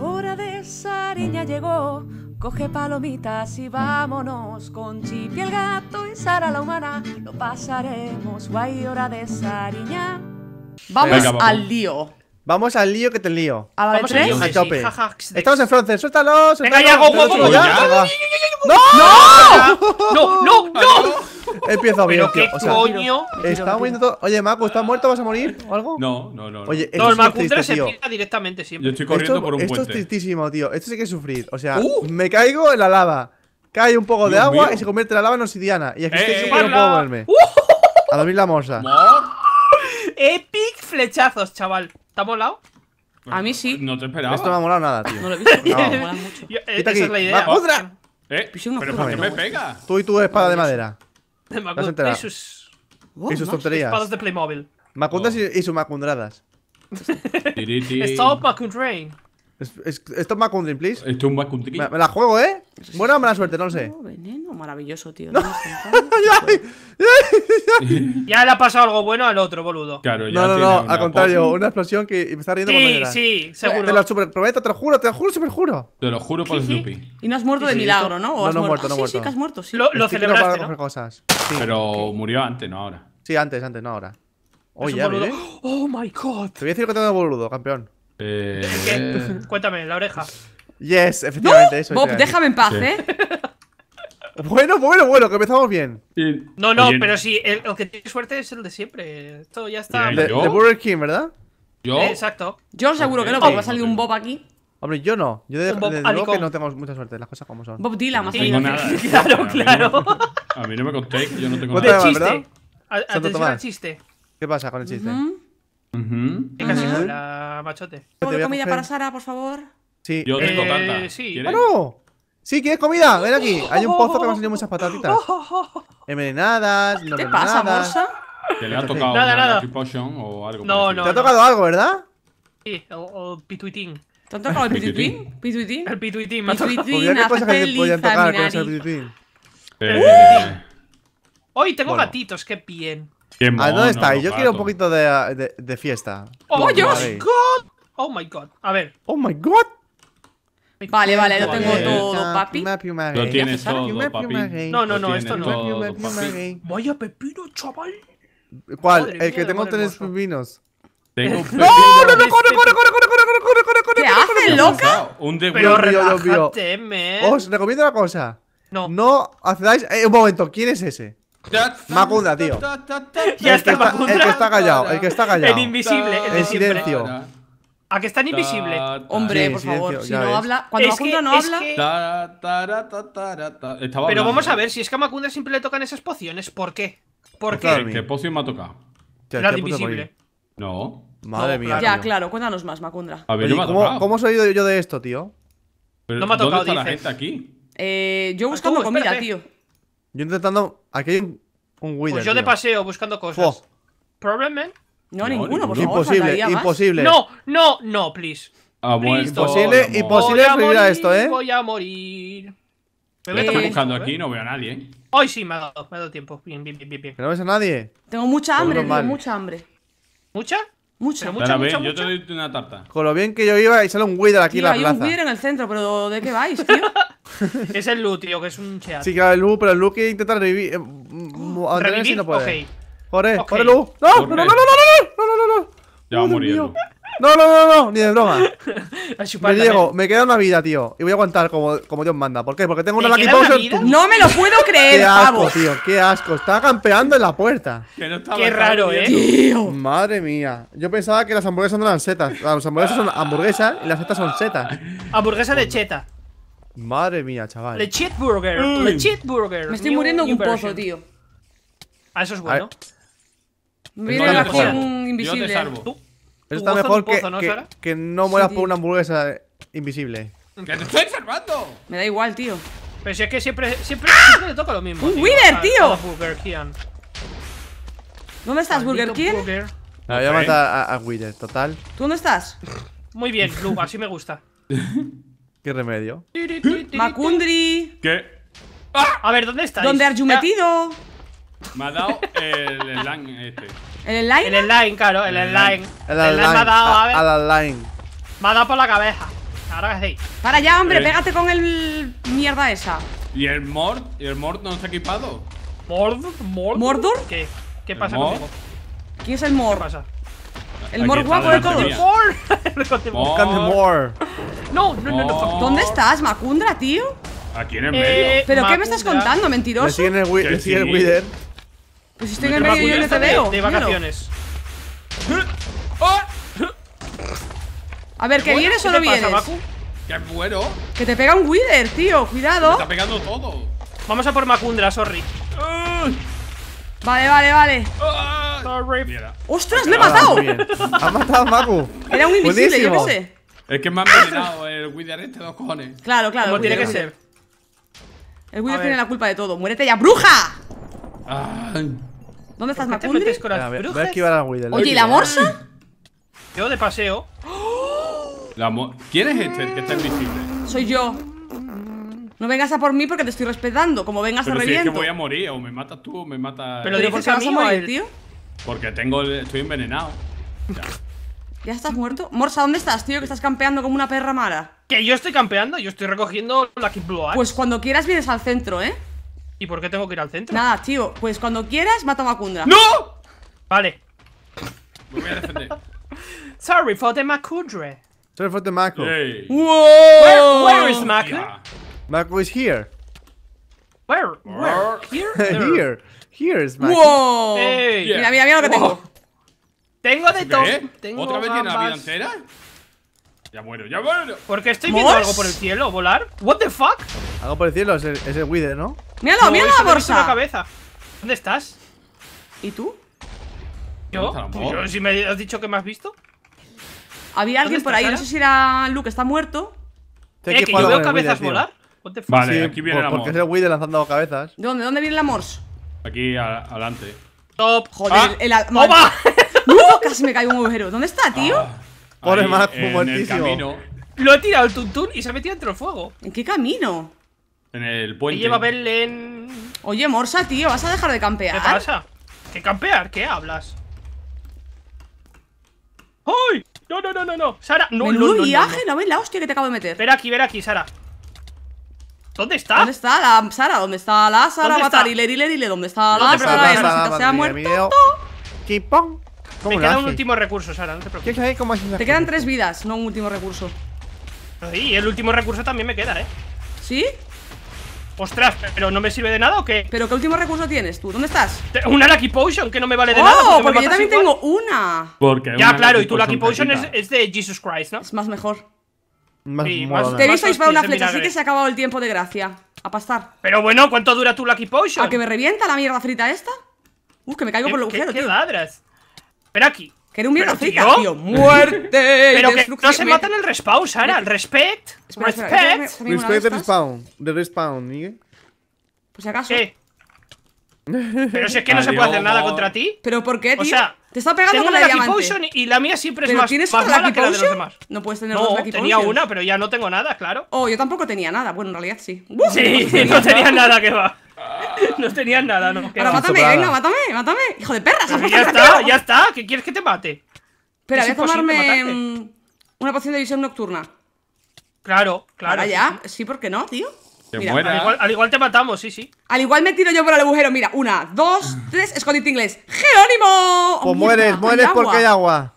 Hora de Sariña llegó, coge palomitas y vámonos. Con Chipi el gato y Sara la humana, lo pasaremos guay, hora de Sariña. Vamos, al lío. Vamos al lío que te lío. Vamos tres. A Estamos en Fronce, Suéltalos Venga, ¡No! ¡No! ¡No! ¡No! Empiezo a bien, tío. O coño? Está moviendo todo. Oye, Macu, ¿estás muerto? ¿Vas a morir o algo? No, no, no. Oye, no, el Macu se tira directamente siempre. Yo estoy corriendo por un puente. Esto es tristísimo, tío. Esto sí que sufrir. O sea, uh. me caigo en la lava. Cae un poco de agua y se convierte la lava en obsidiana. Y aquí estoy eh, siempre no puedo A dormir la morsa. Epic flechazos, chaval. ¿Te ha molado? A mí sí. No te esperaba. Esto no me ha molado nada, tío. No lo he visto. No. Eh, es la idea. ¡Otra! ¿Eh? ¿Pero por qué me pega? Tú y tu espada de madera y sus. tonterías. Espadas de Playmobil. Macundas y, sus macundradas. Stop Macundrain. Esto es please. Esto es un Macundrin. me la juego, ¿eh? Buena o mala suerte, no lo sé. Veneno, maravilloso, tío. ya le ha pasado algo bueno al otro, boludo. Claro, ya no, no, no, al contrario, una explosión que me está riendo Sí, eh, seguro. Te lo super prometo, te lo juro, te lo juro, super juro. Te lo juro por Snoopy. Y no has muerto de milagro, ¿no? no, no, muerto, no muerto. Ah, sí, sí, que has muerto, sí. Lo, lo celebraste, ¿no? Pero murió antes, no ahora. Sí, antes, antes, no ahora. Oye, oh, ¿eh? Oh my god. Te voy a decir que tengo boludo, campeón. Eh, Cuéntame, la oreja. Yes, efectivamente, ¿No? Bob, déjame en paz, ¿eh? Bueno, bueno, bueno, que empezamos bien. No, no, pero sí, el, que tiene suerte es el de siempre. Esto ya está. De, Burger King, ¿verdad? Yo. Eh, exacto. Yo seguro que no, porque va a salir un Bob aquí. Hombre, yo no. Yo de, desde luego que no tengo mucha suerte, las cosas como son. Bob Dylan, más sí, Claro, claro. A mí no me contéis, yo no tengo nada. ¿verdad? chiste. Atención al chiste. ¿Qué pasa con el chiste? Uh -huh. casi la machote? comida para Sara, por favor? Sí. Yo tengo eh, ah, Sí. ¿Quieres? comida? Ven aquí. Oh, Hay un oh, pozo que me ha oh, salido muchas patatitas. Envenenadas, no ¿Qué pasa, Morsa? te le ha tocado nada, una nada. Potion o algo. No, no, Te ha tocado algo, ¿verdad? Sí, o, o pituitín. ¿Te han tocado el pituitín? El pituitín, me ha ¿Qué cosas que te podían tocar con ese pituitín? Hoy tengo gatitos, qué bien. ¿A dónde estáis? Yo quiero un poquito de, de, fiesta. ¡Oh, Dios! ¡Oh, my God! A ver. ¡Oh, my God! Vale, vale, lo tengo todo, papi. tienes No, no, no, esto no. Vaya pepino, chaval. ¿Cuál? El que tengo tres pepinos. Tengo un no, no! ¡Corre, corre, corre, corre, corre, corre, corre, corre! ¿Qué haces, loca? Pero relájate, Os recomiendo una cosa. No. No accedáis... Eh, un momento, ¿quién es ese? Macunda, tío. Ya está El que está callado, el que está callado. El invisible, el de siempre. silencio. A que están invisible. Hombre, por favor, si no habla. Cuando Macundra no habla. Pero vamos a ver, si es que a Macundra siempre le tocan esas pociones, ¿por qué? ¿Por pues qué? ¿Qué poción me ha tocado? La invisible. No. Madre mía. Ya, claro, cuéntanos más, Macundra. A ver, ¿cómo, he oído yo de esto, tío? no me ha tocado, ¿Dónde está la gente aquí? Eh, yo ah, buscando comida, tío. Yo intentando. Aquí hay un pues Wither. Pues yo de paseo buscando cosas. Problem, no, ninguno, por favor. Imposible, imposible. No, no, no, please. Ah, imposible, imposible morir, a esto, ¿eh? Voy a morir. Me buscando eh, aquí, ¿eh? no veo a nadie. ¿eh? Hoy sí me ha dado, me tiempo. Bien, bien, bien, bien. ¿No ves a nadie? Tengo mucha pues hambre, mucha hambre. ¿Mucha? Mucha, mucha, mucha, Yo te doy una tarta. Con lo bien que yo iba y sale un Wither aquí en la hay un Wither en el centro, pero ¿de qué vais, tío? es el Lu, tío, que es un cheat. Sí, claro, el Lu, pero el Lu que intenta revivir. Eh, revivir, si no puede. Corre, corre, Lu. No, no, no, no, no, no, no, no, no, Ya va muriendo. No, no, no, no, ni de broma. me Diego, me queda una vida, tío. Y voy a aguantar como, como Dios manda. ¿Por qué? Porque tengo una Lucky Potion. No me lo puedo creer, Qué asco, tío, qué asco. Estaba campeando en la puerta. qué raro, eh. Tío. Madre mía. Yo pensaba que las hamburguesas no eran setas. Las hamburguesas son hamburguesas y las setas son setas. Hamburguesa de cheta. Madre mía, chaval. Le cheat Le cheat Me estoy muriendo de un pozo, tío. Ah, eso es bueno. Mira, la un invisible. Yo te salvo. está mejor que, ¿no, que, no mueras por una hamburguesa invisible. ¡Que te estoy salvando! Me da igual, tío. Pero si es que siempre, siempre, ¡Ah! le toca lo mismo. ¡Un Wither, tío! ¿Dónde estás, Burger King? voy a matar a, Wither, total. ¿Tú dónde estás? Muy bien, Blue, así me gusta. ¿Qué remedio? Macundri. ¿Qué? ¡Ah! A ver, ¿dónde estás? ¿Dónde has metido? Me ha dado el line, este. ¿El line, El slime, claro, el slime. El me ha dado, a, ver. El Me ha dado por la cabeza. Ahora que sí. Para allá, hombre, eh. pégate con el mierda esa. ¿Y el Mord? ¿Y el Mord no está equipado? ¿Mord? ¿Mord? ¿Qué? ¿Qué pasa con ¿Quién es el Mord? El Mord guapo de todos. ¡El Mord! No, no, no, no. ¿Dónde estás, Macundra, tío? Aquí en el eh, medio. ¿Pero qué me estás contando, mentiroso? Sí, sigue el Wither. Pues si estoy en medio yo no te veo. De vacaciones. A ver, que vienes o no vienes. ¡Qué bueno! Que te pega un Wither, tío. Cuidado. está pegando todo. Vamos a por Macundra, sorry. Vale, vale, vale. ¡Ostras, me he ah, matado! ha matado a Maku. Era un invisible, yo qué sé. Es que me han envenenado el Wither este, dos cojones. Claro, claro. tiene que ser. El Wither tiene la culpa de todo. ¡Muérete ya, bruja! ¿Dónde estás, Macundri? Oye, la morsa? Yo de paseo. La ¿Quién es este que está invisible? Soy yo. No vengas a por mí porque te estoy respetando. Como vengas Pero a es que voy a morir. O me matas tú o me mata? Pero, de ¿por qué vas a morir, tío? Porque tengo el... estoy envenenado. Ya. estás muerto? Morsa, ¿dónde estás, tío? Que estás campeando como una perra mala. Que yo estoy campeando. Yo estoy recogiendo la Blue Pues cuando quieras vienes al centro, ¿eh? ¿Y por qué tengo que ir al centro? Nada, tío. Pues cuando quieras, mata a Macundra. ¡No! Vale. Me voy a defender. Sorry for the Macundre. Sorry for the Maco. hey. Whoa! Where, is Maco? Yeah. Maco is here. Where? Here? here. is Maco. Mira, mira, mira lo que tengo. Tengo de todo. ¿Otra vez tiene la vida entera? Ya muero, ya muero. qué estoy viendo algo por el cielo, volar. ¿What the fuck? Algo por el cielo es el, Wither, ¿no? Míralo, no, mira la ¿Dónde estás? ¿Y tú? ¿Yo? Pues ¿Yo? ¿Si me has dicho que me has visto? Había alguien por ahí, no sé si era Luke, está muerto. ¿Qué? Eh, que veo cabezas volar. What the aquí viene Porque es el Wither lanzando cabezas. ¿De dónde? viene la Morse? Aquí adelante. Top. Joder, ah. el, ¡Opa! casi me cayó un agujero. ¿Dónde está, tío? Ah. Pobre el camino Lo ha tirado el tuntún y se ha metido dentro del fuego. ¿En qué camino? En el puente. Y lleva en. Oye, Morsa, tío, ¿vas a dejar de campear? ¿Qué pasa? ¿Qué campear? ¿Qué hablas? ¡Ay! No, no, no, no, no. Sara, no, no, no, no, no. la hostia que te acabo de meter. Ver aquí, ver aquí, Sara. ¿Dónde está? ¿Dónde está la Sara? ¿Dónde está la Sara? Matar, dile, ¿Dónde está la Sara? Se ha muerto. Kipong. Me queda un último recurso, Sara, no te preocupes. cómo te quedan tres vidas, no un último recurso. Y el último recurso también me queda, ¿eh? ¿Sí? Ostras, pero ¿no me sirve de nada o qué? ¿Pero qué último recurso tienes tú? ¿Dónde estás? Una Lucky Potion que no me vale de nada. ¡Oh! No, porque yo también tengo una. ya, claro, y tu Lucky Potion es, de Jesus Christ, ¿no? Es más mejor. sí, te he visto disparar una flecha, así que se ha acabado el tiempo de gracia. A pastar. Pero bueno, ¿cuánto dura tu Lucky Potion? ¿A que me revienta la mierda frita esta? Uf, que me caigo por el agujero, tío. ¿Qué ladras? Pero aquí. Que un pero, tío, tío. Muerte. Pero que no se matan el respawn, Sara. Respect. Espera, respect. respect de respawn. De respawn, Miguel. Pues si acaso. ¿Qué? Pero si es que no se puede hacer nada contra ti. ¿Pero por qué, tío? O sea, te está pegando con la diamante. Potion y la mía siempre es más, tienes que la de los demás. No puedes tener no, dos Lucky tenía una, pero ya no tengo nada, claro. Oh, yo tampoco tenía nada. Bueno, en realidad sí. sí, no tenía nada que va. No tenías nada, no. Ahora mátame, venga, mátame, mátame. Hijo de perra, Ya está, ya está. ¿Qué quieres que te mate? Espera, voy a tomarme mm, una poción de visión nocturna. Claro, claro. Ahora ya, sí, ¿por qué no, tío? Al, igual, te matamos, sí, sí. Al igual me tiro yo por el agujero. Mira, una, dos, tres, escondite inglés. ¡Jerónimo! Pues mueres, mueres porque hay agua.